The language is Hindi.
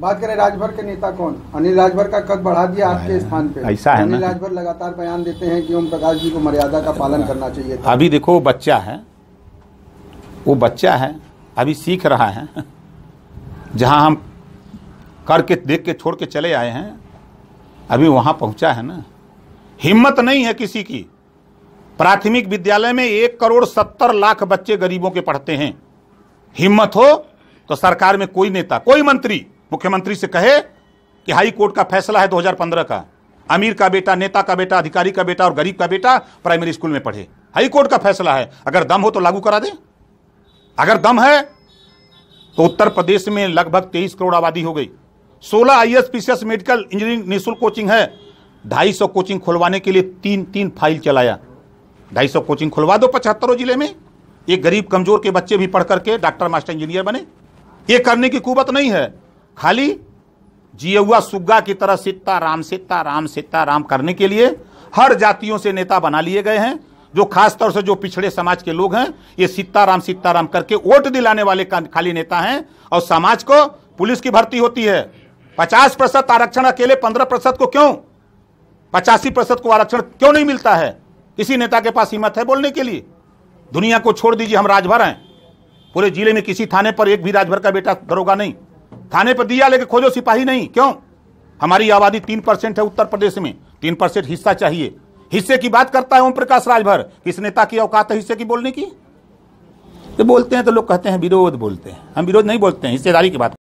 बात करें राजभर के नेता कौन अनिल राजभर का कद बढ़ा दिया आपके स्थान पे ऐसा है अनिल राजभर लगातार बयान देते हैं कि ओम प्रकाश जी को मर्यादा का पालन हाँ। करना चाहिए था। अभी देखो वो बच्चा है वो बच्चा है अभी सीख रहा है जहाँ हम करके देख के छोड़ के चले आए हैं अभी वहां पहुंचा है ना हिम्मत नहीं है किसी की प्राथमिक विद्यालय में एक करोड़ सत्तर लाख बच्चे गरीबों के पढ़ते हैं हिम्मत हो तो सरकार में कोई नेता कोई मंत्री मुख्यमंत्री से कहे कि हाई कोर्ट का फैसला है 2015 का अमीर का बेटा नेता का बेटा अधिकारी का बेटा और गरीब का बेटा प्राइमरी स्कूल में पढ़े हाई कोर्ट का फैसला है अगर दम हो तो लागू करा दे अगर दम है तो उत्तर प्रदेश में लगभग तेईस करोड़ आबादी हो गई सोलह I S PCS medical engineering निःशुल्क कोचिंग है ढाई सौ कोचिंग खुलवाने के लिए तीन तीन फाइल चलाया ढाई सौ कोचिंग खुलवा दो पचहत्तरों जिले में एक गरीब कमजोर के बच्चे भी पढ़ करके डॉक्टर मास्टर इंजीनियर बने ये करने की कुबत नहीं है खाली जियउआ सुग्गा की तरह सीता राम सीता राम सीता राम करने के लिए हर जातियों से नेता बना लिए गए हैं जो खास तौर से जो पिछड़े समाज के लोग हैं ये सीताराम सीताराम करके वोट दिलाने वाले खाली नेता हैं और समाज को पुलिस की भर्ती होती है पचास प्रतिशत आरक्षण अकेले पंद्रह प्रतिशत को क्यों पचासी प्रतिशत को आरक्षण क्यों नहीं मिलता है किसी नेता के पास हिम्मत है बोलने के लिए दुनिया को छोड़ दीजिए हम राजभर हैं पूरे जिले में किसी थाने पर एक भी राजभर का बेटा दरोगा नहीं थाने पर दिया लेके खोजो सिपाही नहीं क्यों हमारी आबादी तीन परसेंट है उत्तर प्रदेश में तीन परसेंट हिस्सा चाहिए हिस्से की बात करता है ओम प्रकाश राजभर किस नेता की औकात है हिस्से की बोलने की तो बोलते हैं तो लोग कहते हैं विरोध बोलते हैं हम विरोध नहीं बोलते हैं हिस्सेदारी की बात